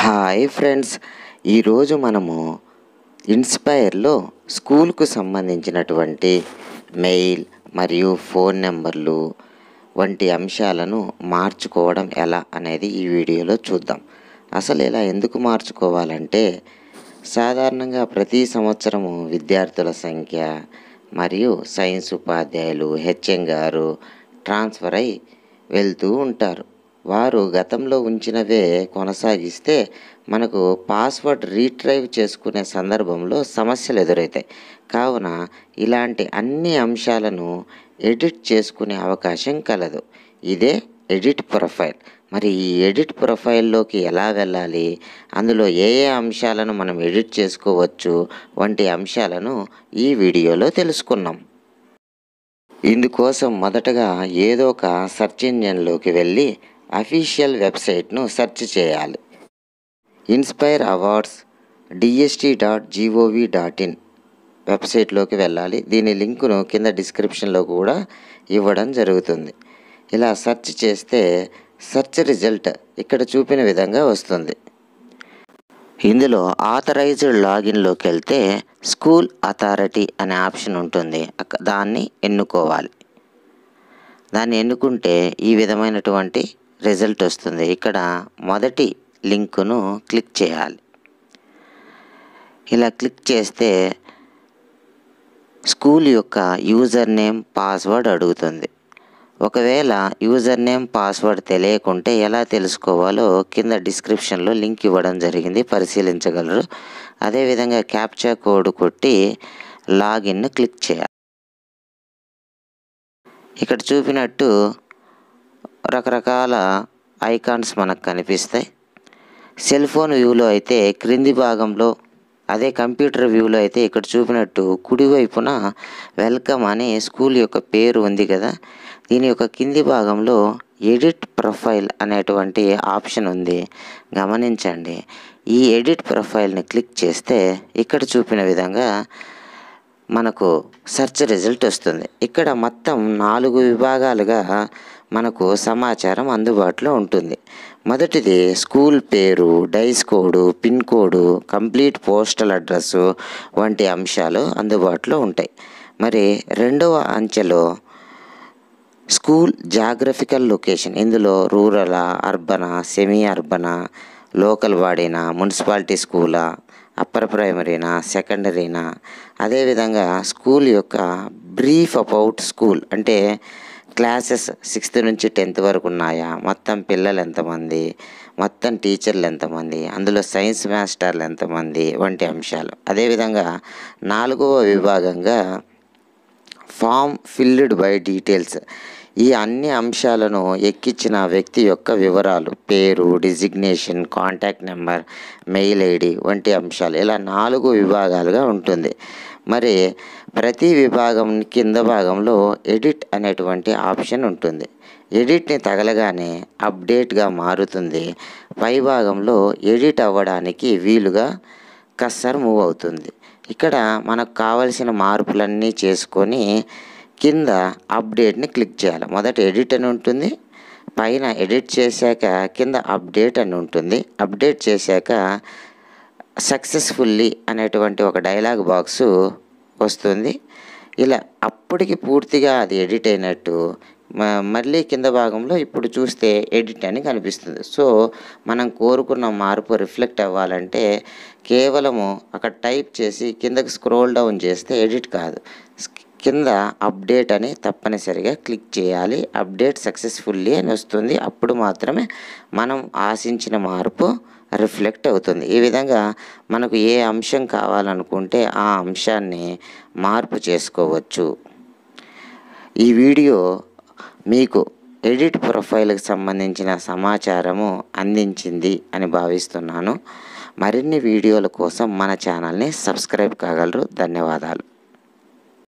hi friends ఈరోజు మనము ఇన్స్పైర్లో స్కూల్కు సంబంధించినటువంటి మెయిల్ మరియు ఫోన్ నెంబర్లు వంటి అంశాలను మార్చుకోవడం ఎలా అనేది ఈ వీడియోలో చూద్దాం అసలు ఇలా ఎందుకు మార్చుకోవాలంటే సాధారణంగా ప్రతి సంవత్సరము విద్యార్థుల సంఖ్య మరియు సైన్స్ ఉపాధ్యాయులు హెచ్ఎం గారు ట్రాన్స్ఫర్ అయి వెళ్తూ ఉంటారు వారు గతంలో ఉంచినవే కొనసాగిస్తే మనకు పాస్వర్డ్ రీట్రైవ్ చేసుకునే సందర్భంలో సమస్యలు ఎదురవుతాయి కావున ఇలాంటి అన్ని అంశాలను ఎడిట్ చేసుకునే అవకాశం కలదు ఇదే ఎడిట్ ప్రొఫైల్ మరి ఈ ఎడిట్ ప్రొఫైల్లోకి ఎలా వెళ్ళాలి అందులో ఏ ఏ అంశాలను మనం ఎడిట్ చేసుకోవచ్చు వంటి అంశాలను ఈ వీడియోలో తెలుసుకున్నాం ఇందుకోసం మొదటగా ఏదో ఒక సర్చ్ ఇంజన్లోకి వెళ్ళి అఫీషియల్ వెబ్సైట్ను సెర్చ్ చేయాలి inspire awards DST dot GOV dot in వెబ్సైట్లోకి వెళ్ళాలి దీని లింకును కింద డిస్క్రిప్షన్లో కూడా ఇవ్వడం జరుగుతుంది ఇలా సెర్చ్ చేస్తే సెర్చ్ రిజల్ట్ ఇక్కడ చూపిన విధంగా వస్తుంది ఇందులో ఆథరైజ్డ్ లాగిన్లోకి వెళ్తే స్కూల్ అథారిటీ అనే ఆప్షన్ ఉంటుంది దాన్ని ఎన్నుకోవాలి దాన్ని ఎన్నుకుంటే ఈ విధమైనటువంటి రిజల్ట్ వస్తుంది ఇక్కడ మొదటి లింకును క్లిక్ చేయాలి ఇలా క్లిక్ చేస్తే స్కూల్ యొక్క యూజర్ నేమ్ పాస్వర్డ్ అడుగుతుంది ఒకవేళ యూజర్ నేమ్ పాస్వర్డ్ తెలియకుంటే ఎలా తెలుసుకోవాలో కింద డిస్క్రిప్షన్లో లింక్ ఇవ్వడం జరిగింది పరిశీలించగలరు అదేవిధంగా క్యాప్చర్ కోడ్ కొట్టి లాగిన్ను క్లిక్ చేయాలి ఇక్కడ చూపినట్టు రకరకాల ఐకాన్స్ మనకు కనిపిస్తాయి సెల్ ఫోన్ వ్యూలో అయితే క్రింది భాగంలో అదే కంప్యూటర్ వ్యూలో అయితే ఇక్కడ చూపినట్టు కుడివైపున వెల్కమ్ అనే స్కూల్ యొక్క పేరు ఉంది కదా దీని యొక్క కింది భాగంలో ఎడిట్ ప్రొఫైల్ అనేటువంటి ఆప్షన్ ఉంది గమనించండి ఈ ఎడిట్ ప్రొఫైల్ని క్లిక్ చేస్తే ఇక్కడ చూపిన విధంగా మనకు సెర్చ్ రిజల్ట్ వస్తుంది ఇక్కడ మొత్తం నాలుగు విభాగాలుగా మనకు సమాచారం అందుబాటులో ఉంటుంది మొదటిది స్కూల్ పేరు DISE code pin code complete postal address వంటి అంశాలు అందుబాటులో ఉంటాయి మరి రెండవ అంచెలో స్కూల్ జాగ్రఫికల్ లొకేషన్ ఇందులో రూరల్ అర్బనా సెమీ అర్బనా లోకల్ వాడేనా మున్సిపాలిటీ స్కూలా అప్పర్ ప్రైమరీనా సెకండరీనా అదేవిధంగా స్కూల్ యొక్క బ్రీఫ్ అబౌట్ స్కూల్ అంటే క్లాసెస్ సిక్స్త్ నుంచి టెన్త్ వరకు ఉన్నాయా మొత్తం పిల్లలు ఎంతమంది మొత్తం టీచర్లు ఎంతమంది అందులో సైన్స్ మాస్టర్లు ఎంతమంది వంటి అంశాలు అదేవిధంగా నాలుగవ విభాగంగా ఫామ్ ఫిల్డ్ బై డీటెయిల్స్ ఈ అన్ని అంశాలను ఎక్కించిన వ్యక్తి యొక్క వివరాలు పేరు designation contact number mail ID వంటి అంశాలు ఇలా నాలుగు విభాగాలుగా ఉంటుంది మరి ప్రతి విభాగం కింద భాగంలో ఎడిట్ అనేటువంటి ఆప్షన్ ఉంటుంది ఎడిట్ని తగలగానే అప్డేట్గా మారుతుంది పై భాగంలో ఎడిట్ అవ్వడానికి వీలుగా కస్సర్ మూవ్ అవుతుంది ఇక్కడ మనకు కావలసిన మార్పులన్నీ చేసుకొని కింద అప్డేట్ని క్లిక్ చేయాలి మొదట ఎడిట్ అని ఉంటుంది పైన ఎడిట్ చేశాక కింద అప్డేట్ అని ఉంటుంది అప్డేట్ చేశాక సక్సెస్ఫుల్లీ అనేటువంటి ఒక డైలాగ్ బాక్సు వస్తుంది ఇలా అప్పటికి పూర్తిగా అది ఎడిట్ అయినట్టు మళ్ళీ కింద భాగంలో ఇప్పుడు చూస్తే ఎడిట్ అని కనిపిస్తుంది సో మనం కోరుకున్న మార్పు రిఫ్లెక్ట్ అవ్వాలంటే కేవలము అక్కడ టైప్ చేసి కిందకి స్క్రోల్ డౌన్ చేస్తే ఎడిట్ కాదు కింద అప్డేట్ అని తప్పనిసరిగా క్లిక్ చేయాలి అప్డేట్ సక్సెస్ఫుల్లీ అని వస్తుంది అప్పుడు మాత్రమే మనం ఆశించిన మార్పు రిఫ్లెక్ట్ అవుతుంది ఈ విధంగా మనకు ఏ అంశం కావాలనుకుంటే ఆ అంశాన్ని మార్పు చేసుకోవచ్చు ఈ వీడియో మీకు ఎడిట్ ప్రొఫైల్కి సంబంధించిన సమాచారము అందించింది అని భావిస్తున్నాను మరిన్ని వీడియోల కోసం మన ఛానల్ని సబ్స్క్రైబ్ కాగలరు ధన్యవాదాలు